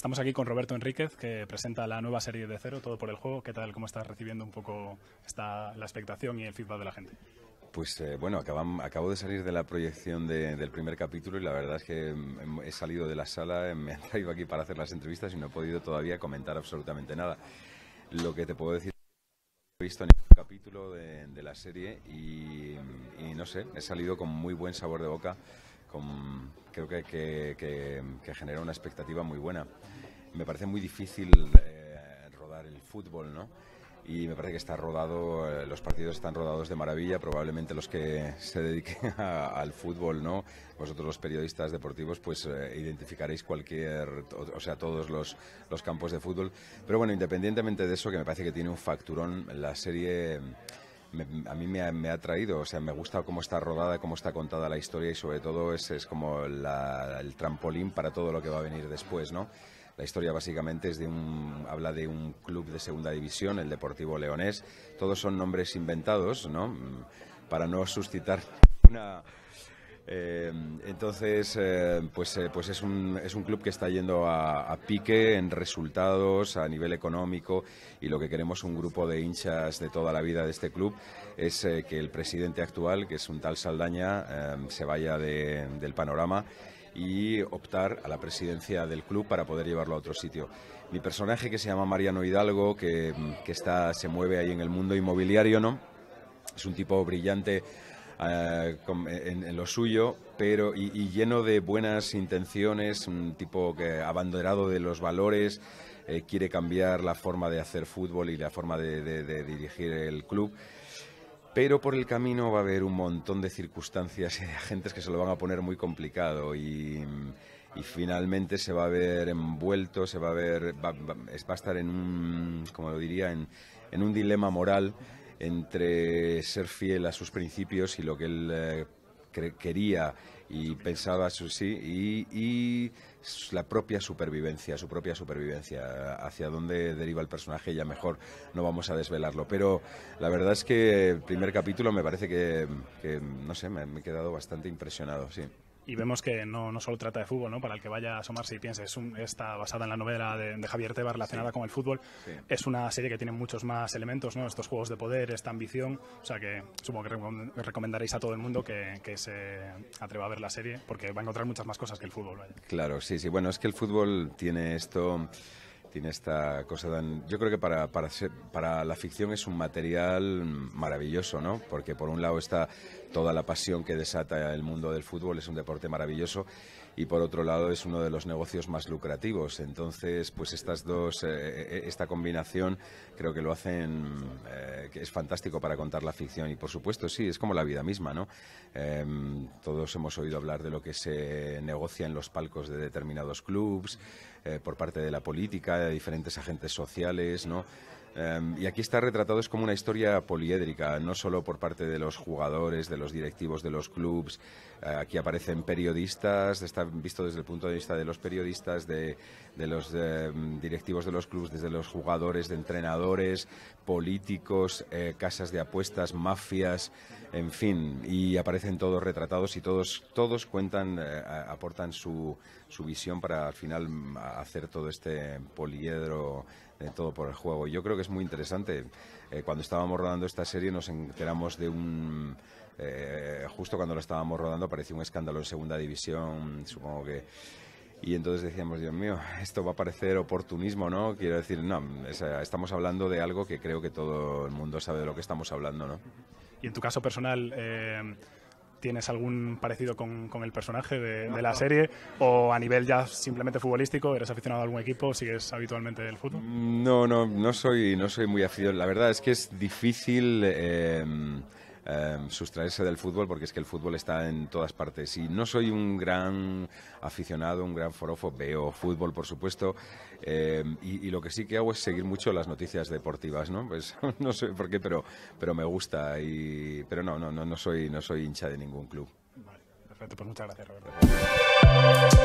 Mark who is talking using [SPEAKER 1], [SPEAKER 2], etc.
[SPEAKER 1] Estamos aquí con Roberto Enríquez, que presenta la nueva serie de Cero, Todo por el Juego. ¿Qué tal? ¿Cómo estás recibiendo un poco esta, la expectación y el feedback de la gente?
[SPEAKER 2] Pues eh, bueno, acabo de salir de la proyección del primer capítulo y la verdad es que em, em, he salido de la sala, em, me he traído aquí para hacer las entrevistas y no he podido todavía comentar absolutamente nada. Lo que te puedo decir he visto en el capítulo de, la serie y, y no sé, he salido con muy buen sabor de boca creo que, genera una expectativa muy buena. Me parece muy difícil eh, rodar el fútbol, ¿no? Y me parece que está rodado, eh, los partidos están rodados de maravilla, probablemente los que se dediquen al fútbol, ¿no? Vosotros los periodistas deportivos, pues eh, identificaréis cualquier, o, sea, todos los, los campos de fútbol. Pero bueno, independientemente de eso, que me parece que tiene un facturón, la serie a mí me ha, me traído, o sea, me gusta cómo está rodada, cómo está contada la historia y sobre todo es, es como el trampolín para todo lo que va a venir después, ¿no? La historia básicamente es de un, habla de un club de segunda división, el Deportivo Leonés. Todos son nombres inventados, ¿no? Mm, para no suscitar una, eh, entonces, eh, pues, eh, pues es, un, es un club que está yendo a, pique en resultados, a nivel económico, y lo que queremos un grupo de hinchas de toda la vida de este club es que el presidente actual, que es un tal Saldaña, se vaya del panorama y optar a la presidencia del club para poder llevarlo a otro sitio. Mi personaje, que se llama Mariano Hidalgo, que, que está, se mueve ahí en el mundo inmobiliario, ¿no? Es un tipo brillante eh, eh, en, en, lo suyo, pero y, lleno de buenas intenciones, un tipo que abanderado de los valores, eh, quiere cambiar la forma de hacer fútbol y la forma de, dirigir el club. Pero por el camino va a haber un montón de circunstancias y de agentes que se lo van a poner muy complicado y, finalmente se va a ver envuelto, se va a ver, va, va a estar en un, como lo diría, en un dilema moral entre ser fiel a sus principios y lo que él eh, quería y pensaba sí, y, la propia supervivencia, su propia supervivencia, hacia dónde deriva el personaje, ya mejor no vamos a desvelarlo. Pero la verdad es que el primer capítulo me parece que, no sé, me, me he quedado bastante impresionado, sí
[SPEAKER 1] y vemos que no, solo trata de fútbol, ¿no? Para el que vaya a asomarse y piense, es un, está basada en la novela de, Javier Tebas relacionada con el fútbol. Es una serie que tiene muchos más elementos, ¿no? Estos juegos de poder, esta ambición. O sea que supongo que recomendaréis a todo el mundo que, se atreva a ver la serie porque va a encontrar muchas más cosas que el fútbol.
[SPEAKER 2] Claro, sí, sí. Bueno, es que el fútbol tiene esto tiene esta cosa tan... Yo creo que para, para, para la ficción es un material maravilloso, ¿no? Porque por un lado está toda la pasión que desata el mundo del fútbol, es un deporte maravilloso, y por otro lado es uno de los negocios más lucrativos. Entonces, pues estas dos, eh, eh, esta combinación creo que lo hacen eh, es fantástico para contar la ficción y por supuesto sí, es como la vida misma, ¿no? Em, todos hemos oído hablar de lo que se negocia en los palcos de determinados clubs, eh, por parte de la política, de diferentes agentes sociales, ¿no? Em, y aquí está retratado es como una historia poliédrica, no solo por parte de los jugadores, de los directivos de los clubes. Eh, aquí aparecen periodistas, está visto desde el punto de vista de los periodistas, de, los em, directivos de los clubes, desde los jugadores, de entrenadores, políticos, eh, casas de apuestas, mafias, en fin. Y aparecen todos retratados y todos, todos cuentan, eh, aportan su, su visión para al final mm, hacer todo este poliedro ...de todo por el juego. Yo creo que es muy interesante. Eh, cuando estábamos rodando esta serie nos enteramos de un... Eh, justo cuando lo estábamos rodando apareció un escándalo en segunda división, supongo que... Y entonces decíamos, Dios mío, esto va a parecer oportunismo, ¿no? Quiero decir, no, estamos hablando de algo que creo que todo el mundo sabe de lo que estamos hablando, ¿no? Y en
[SPEAKER 1] tu caso personal... Eh, tienes algún parecido con, el personaje de, la serie o a nivel ya simplemente futbolístico, eres aficionado a algún equipo, sigues habitualmente el fútbol.
[SPEAKER 2] No, no, no soy, no soy muy aficionado. La verdad es que es difícil. Eh, Em, sustraerse del fútbol porque es que el fútbol está en todas partes. Y no soy un gran aficionado, un gran forofo, veo fútbol por supuesto em, y, lo que sí que hago es seguir mucho las noticias deportivas, ¿no? Pues no sé por qué, pero, pero me gusta y... Pero no, no, no, no soy, no soy hincha de ningún club.
[SPEAKER 1] Vale, pues muchas gracias Roberto.